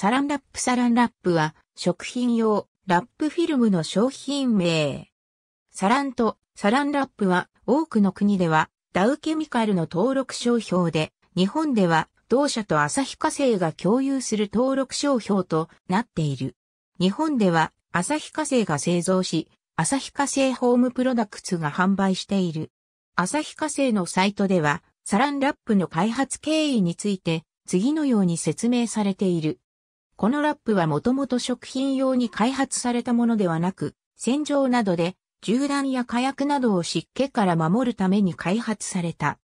サランラップサランラップは食品用ラップフィルムの商品名。サランとサランラップは多くの国ではダウケミカルの登録商標で、日本では同社と旭化成が共有する登録商標となっている。日本では旭化成が製造し、旭化成ホームプロダクツが販売している。旭化成のサイトではサランラップの開発経緯について次のように説明されている。このラップはもともと食品用に開発されたものではなく、洗浄などで銃弾や火薬などを湿気から守るために開発された。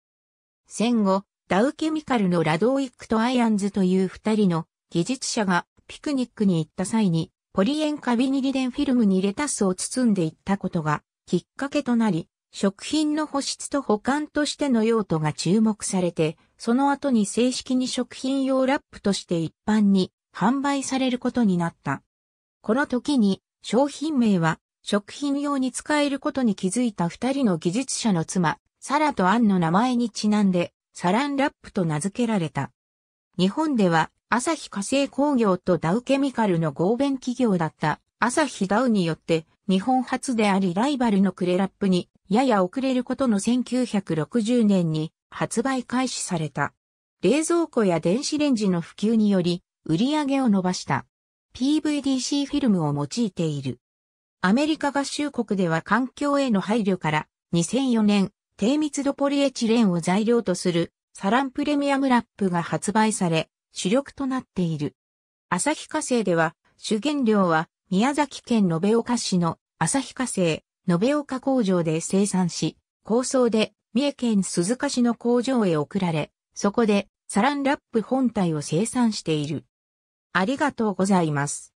戦後、ダウケミカルのラドウィックとアイアンズという二人の技術者がピクニックに行った際に、ポリエンカビニリデンフィルムにレタスを包んでいったことがきっかけとなり、食品の保湿と保管としての用途が注目されて、その後に正式に食品用ラップとして一般に販売されることになった。この時に商品名は食品用に使えることに気づいた二人の技術者の妻、サラとアンの名前にちなんでサランラップと名付けられた。日本では朝日化成工業とダウケミカルの合弁企業だった朝日ダウによって日本初でありライバルのクレラップにやや遅れることの1960年に発売開始された。冷蔵庫や電子レンジの普及により売り上げを伸ばした PVDC フィルムを用いている。アメリカ合衆国では環境への配慮から2004年低密度ポリエチレンを材料とするサランプレミアムラップが発売され主力となっている。日化成では主原料は宮崎県延岡市の日化成延岡工場で生産し、構想で三重県鈴鹿市の工場へ送られ、そこでサランラップ本体を生産している。ありがとうございます。